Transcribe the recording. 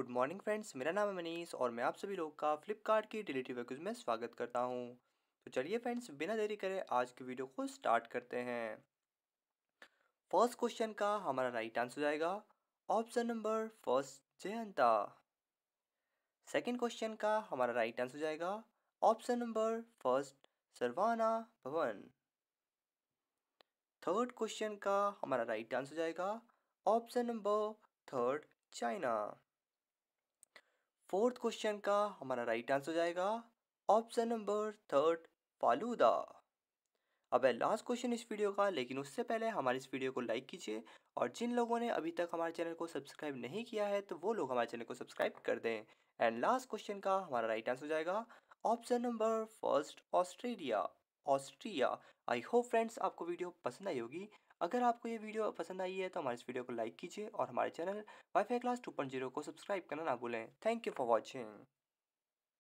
good morning friends मेरा नाम है मनीष और मैं आप सभी लोग का फ्लिपकार्ट की डिलीटरी वैक्यूज़ में स्वागत करता हूँ तो चलिए फ्रेंड्स बिना देरी करे आज की वीडियो को स्टार्ट करते हैं फर्स्ट क्वेश्चन का हमारा राइट आंसर जाएगा option number first Jayanta second question का हमारा राइट आंसर जाएगा option number first Saravana Bhavan third question का हमारा राइट आंसर हो जाएगा option number third China fourth question का हमारा राइट आंसर हो जाएगा ऑप्शन नंबर थर्ड फालूदा अब है लास्ट क्वेश्चन इस वीडियो का लेकिन उससे पहले हमारे इस वीडियो को लाइक कीजिए और जिन लोगों ने अभी तक हमारे चैनल को सब्सक्राइब नहीं किया है तो वो लोग हमारे चैनल को सब्सक्राइब कर दें एंड लास्ट क्वेश्चन का हमारा राइट आंसर हो जाएगा option number first Australia Austria I hope friends आपको वीडियो पसंद आई होगी अगर आपको ये वीडियो पसंद आई है तो हमारे इस वीडियो को लाइक कीजिए और हमारे channel wifi class two point zero को सब्सक्राइब करना ना भूलें थैंक यू फॉर वॉचिंग